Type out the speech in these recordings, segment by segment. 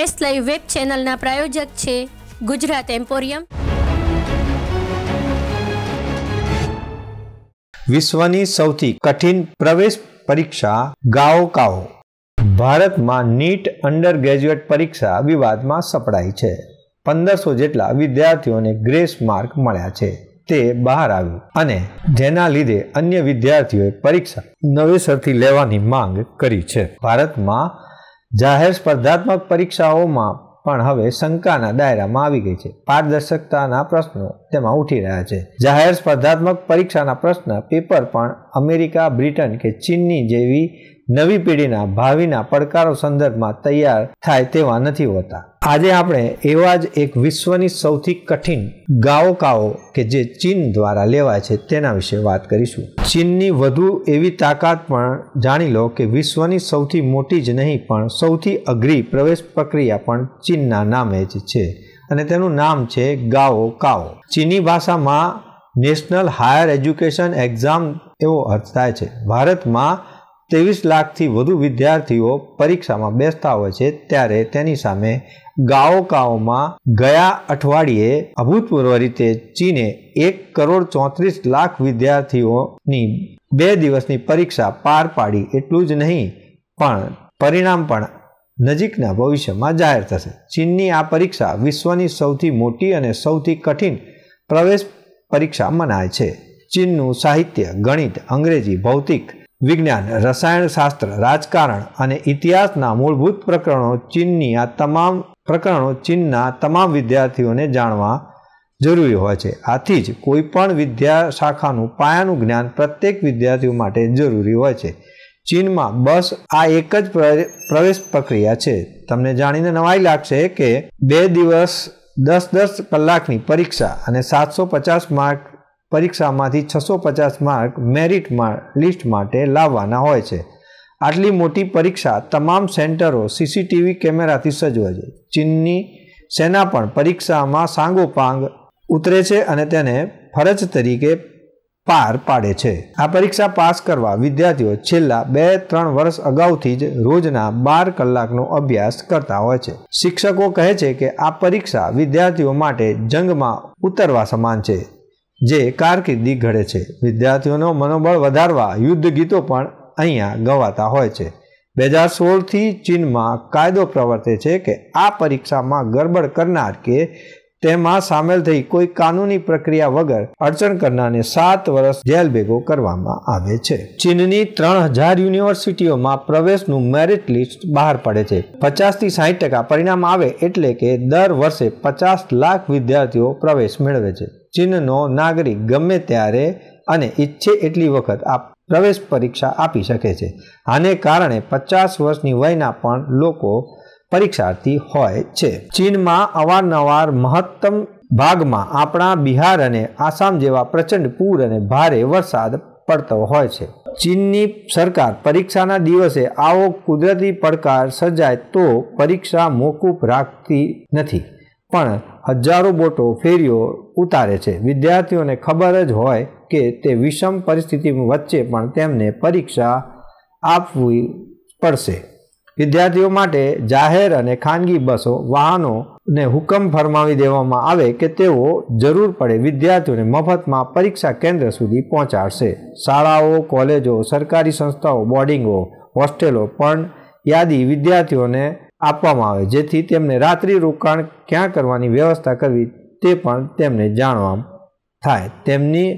S live web ચેનલના પ્રાયોજક છે Gujarat emporium વિશ્વની સૌથી કઠિન પ્રવેશ પરીક્ષા ગાઓકાઓ ભારતમાં નીટ અંડર ગ્રેજ્યુએટ પરીક્ષા વિવાદમાં સપડાઈ છે પંદરસો જેટલા વિદ્યાર્થીઓને ગ્રેસ માર્ક મળ્યા છે તે બહાર આવ્યું અને જેના લીધે અન્ય વિદ્યાર્થીઓએ પરીક્ષા નવેસરથી લેવાની માંગ કરી છે ભારતમાં જાહેર સ્પર્ધાત્મક પરીક્ષાઓમાં પણ હવે શંકાના દાયરામાં આવી ગઈ છે પારદર્શકતાના પ્રશ્નો તેમાં ઉઠી રહ્યા છે જાહેર સ્પર્ધાત્મક પરીક્ષાના પ્રશ્ન પેપર પણ અમેરિકા બ્રિટન કે ચીનની જેવી નવી પેઢીના ભાવિના પડકારો સંદર્ભમાં તૈયાર થાય તેવા નથી હોતા આજે આપણે એવા જ એક વિશ્વની સૌથી કઠિન ગાઓકાઓ કે જે ચીન દ્વારા લેવાય છે તેના વિશે વાત કરીશું ચીનની વધુ એવી તાકાત પણ જાણી લો કે વિશ્વની સૌથી મોટી જ નહીં પણ સૌથી અઘરી પ્રવેશ પ્રક્રિયા પણ ચીનના નામે જ છે અને તેનું નામ છે ગાઓ કાઓ ચીની ભાષામાં નેશનલ હાયર એજ્યુકેશન એક્ઝામ એવો અર્થ થાય છે ભારતમાં ત્રેવીસ લાખથી વધુ વિદ્યાર્થીઓ પરીક્ષામાં બેસતા હોય છે ત્યારે તેની સામે ગાઓકાઓમાં ગયા અઠવાડિયે અભૂતપૂર્વ રીતે ચીને એક કરોડ ચોત્રીસ લાખ વિદ્યાર્થીઓની બે દિવસની પરીક્ષા પાર પાડી એટલું જ નહીં પણ પરિણામ પણ નજીકના ભવિષ્યમાં જાહેર થશે ચીનની આ પરીક્ષા વિશ્વની સૌથી મોટી અને સૌથી કઠિન પ્રવેશ પરીક્ષા મનાય છે ચીનનું સાહિત્ય ગણિત અંગ્રેજી ભૌતિક વિજ્ઞાન રસાયણશાસ્ત્ર રાજકારણ અને ઇતિહાસના મૂળભૂત પ્રકરણો ચીનની આ તમામ પ્રકરણો ચીનના તમામ વિદ્યાર્થીઓને જાણવા જરૂરી હોય છે આથી જ કોઈપણ વિદ્યા શાખાનું પાયાનું જ્ઞાન પ્રત્યેક વિદ્યાર્થીઓ માટે જરૂરી હોય છે ચીનમાં બસ આ એક જ પ્રવેશ પ્રક્રિયા છે તમને જાણીને નવાઈ લાગશે કે બે દિવસ દસ દસ કલાકની પરીક્ષા અને સાતસો પચાસ માર્ક પરીક્ષામાંથી છસો પચાસ માર્ક મેરિટમાં લિસ્ટ માટે લાવવાના હોય છે આટલી મોટી પરીક્ષા તમામ સેન્ટરો સીસીટીવી કેમેરાથી સજ્જ છે ચીનની સેના પણ પરીક્ષામાં સાંગોપાંગ ઉતરે છે અને તેને ફરજ તરીકે પાર પાડે છે આ પરીક્ષા પાસ કરવા વિદ્યાર્થીઓ છેલ્લા બે ત્રણ વર્ષ અગાઉથી જ રોજના બાર કલાકનો અભ્યાસ કરતા હોય છે શિક્ષકો કહે છે કે આ પરીક્ષા વિદ્યાર્થીઓ માટે જંગમાં ઉતરવા સમાન છે જે કારકિર્દી ઘડે છે વિદ્યાર્થીઓનો મનોબળ વધારવા યુદ્ધ ગીતો પણ અહીંયા ગવાતા હોય છે બે હજાર સોળથી ચીનમાં કાયદો પ્રવર્તે છે કે આ પરીક્ષામાં ગરબડ કરનાર કે તેમાં સામેલ થઈ કોઈ કાનૂની પ્રક્રિયા વગર અડચણ કરનારને સાત વર્ષ જેલ ભેગો કરવામાં આવે છે ચીનની ત્રણ હજાર યુનિવર્સિટીઓમાં પ્રવેશનું મેરિટ લિસ્ટ બહાર પડે છે પચાસથી સાહીઠ ટકા પરિણામ આવે એટલે કે દર વર્ષે પચાસ લાખ વિદ્યાર્થીઓ પ્રવેશ મેળવે છે ચીનનો નાગરિક ગમે ત્યારે અને ઈચ્છે એટલી વખત આ પ્રવેશ પરીક્ષા આપી શકે છે આને કારણે પચાસ વર્ષની વયના પણ લોકો પરીક્ષાર્થી હોય છે ચીનમાં અવારનવાર મહત્તમ ભાગમાં આપણા બિહાર અને આસામ જેવા પ્રચંડ પૂર અને ભારે વરસાદ પડતો હોય છે ચીનની સરકાર પરીક્ષાના દિવસે આવો કુદરતી પડકાર સર્જાય તો પરીક્ષા મોકૂફ રાખતી નથી પણ હજારો બોટો ફેરીઓ ઉતારે છે વિદ્યાર્થીઓને ખબર જ હોય કે તે વિષમ પરિસ્થિતિ વચ્ચે પણ તેમને પરીક્ષા આપવી પડશે વિદ્યાર્થીઓ માટે જાહેર અને ખાનગી બસો વાહનોને હુકમ ફરમાવી દેવામાં આવે કે તેઓ જરૂર પડે વિદ્યાર્થીઓને મફતમાં પરીક્ષા કેન્દ્ર સુધી પહોંચાડશે શાળાઓ કોલેજો સરકારી સંસ્થાઓ બોર્ડિંગો હોસ્ટેલો પણ યાદી વિદ્યાર્થીઓને આપવામાં આવે જેથી તેમને રાત્રિ રોકાણ ક્યાં કરવાની વ્યવસ્થા કરવી તે પણ તેમને જાણવા થાય તેમની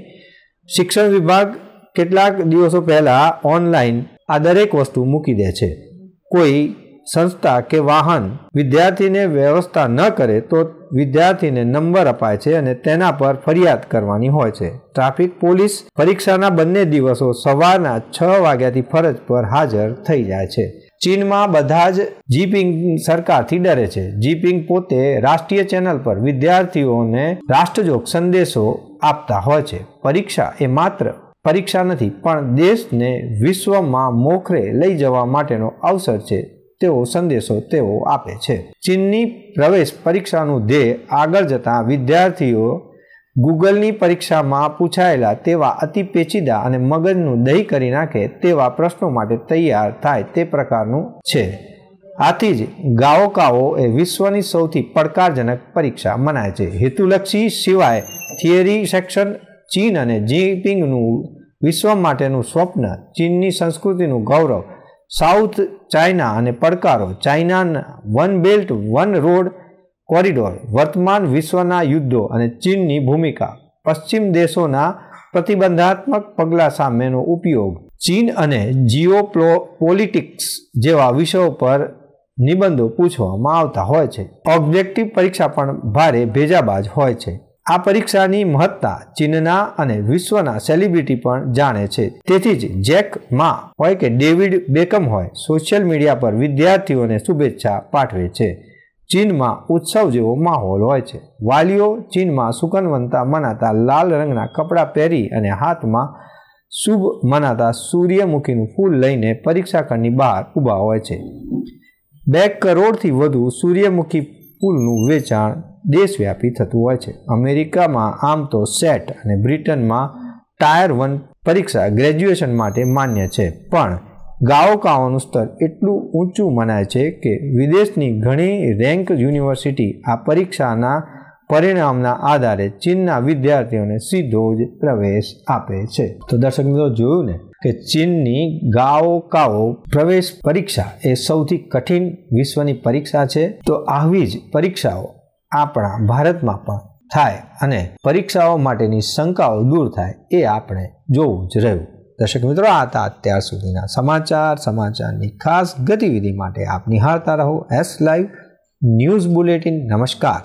શિક્ષણ વિભાગ કેટલાક દિવસો પહેલાં ઓનલાઈન આ દરેક વસ્તુ મૂકી દે છે કોઈ સંસ્થા કે વાહન વિદ્યાર્થીને વ્યવસ્થા ન કરે તો વિદ્યાર્થીને નંબર અપાય છે અને તેના પર ફરિયાદ કરવાની હોય છે ટ્રાફિક પોલીસ પરીક્ષાના બંને દિવસો સવારના છ વાગ્યાથી ફરજ પર હાજર થઈ જાય છે ચીનમાં બધા જ જીપિંગ સરકારથી ડરે છે જીપિંગ પોતે રાષ્ટ્રીય ચેનલ પર વિદ્યાર્થીઓને રાષ્ટ્રજોગ સંદેશો આપતા હોય છે પરીક્ષા એ માત્ર પરીક્ષા નથી પણ દેશને વિશ્વમાં મોખરે લઈ જવા માટેનો અવસર છે તેવો સંદેશો તેઓ આપે છે ચીનની પ્રવેશ પરીક્ષાનું ધ્યેય આગળ જતા વિદ્યાર્થીઓ ગૂગલની પરીક્ષામાં પૂછાયેલા તેવા અતિ પેચીદા અને મગજનું દહીં કરી નાખે તેવા પ્રશ્નો માટે તૈયાર થાય તે પ્રકારનું છે આથી જ ગાઓકાઓ એ વિશ્વની સૌથી પડકારજનક પરીક્ષા મનાય છે હેતુલક્ષી સિવાય થિયરી સેક્શન ચીન અને જીપિંગનું વિશ્વ માટેનું સ્વપ્ન ચીનની સંસ્કૃતિનું ગૌરવ સાઉથ ચાઇના અને પડકારો ચાઇનાના one belt one road corridor વર્તમાન વિશ્વના યુદ્ધો અને ચીનની ભૂમિકા પશ્ચિમ દેશોના પ્રતિબંધાત્મક પગલાં સામેનો ઉપયોગ ચીન અને જીઓ પોલિટિક્સ જેવા વિષયો પર નિબંધો પૂછવામાં આવતા હોય છે ઓબ્જેક્ટિવ પરીક્ષા પણ ભારે ભેજાબાજ હોય છે આ પરીક્ષાની મહત્તા ચીનના અને વિશ્વના સેલિબ્રિટી પણ જાણે છે તેથી જ જેક મા હોય કે ડેવિડ બેકમ હોય સોશિયલ મીડિયા પર વિદ્યાર્થીઓને શુભેચ્છા પાઠવે છે ચીનમાં ઉત્સવ જેવો માહોલ હોય છે વાલીઓ ચીનમાં સુકનવંતા મનાતા લાલ રંગના કપડાં પહેરી અને હાથમાં શુભ મનાતા સૂર્યમુખીનું ફૂલ લઈને પરીક્ષા બહાર ઊભા હોય છે બે કરોડથી વધુ સૂર્યમુખી ફૂલનું વેચાણ દેશવ્યાપી થતું હોય છે અમેરિકામાં આમ તો સેટ અને બ્રિટનમાં ટાયર વન પરીક્ષા ગ્રેજ્યુએશન માટે માન્ય છે પણ ગાઓકાઓનું સ્તર એટલું ઊંચું મનાય છે કે વિદેશની ઘણી રેન્ક યુનિવર્સિટી આ પરીક્ષાના પરિણામના આધારે ચીનના વિદ્યાર્થીઓને સીધો જ પ્રવેશ આપે છે તો દર્શક મિત્રો જોયું ને કે ચીનની ગાઓકાઓ પ્રવેશ પરીક્ષા એ સૌથી કઠિન વિશ્વની પરીક્ષા છે તો આવી જ પરીક્ષાઓ આપણા ભારતમાં પણ થાય અને પરીક્ષાઓ માટેની શંકાઓ દૂર થાય એ આપણે જોવું જ રહ્યું દર્શક મિત્રો આ હતા અત્યાર સુધીના સમાચાર સમાચારની ખાસ ગતિવિધિ માટે આપ નિહાળતા રહો એસ લાઈવ ન્યૂઝ બુલેટિન નમસ્કાર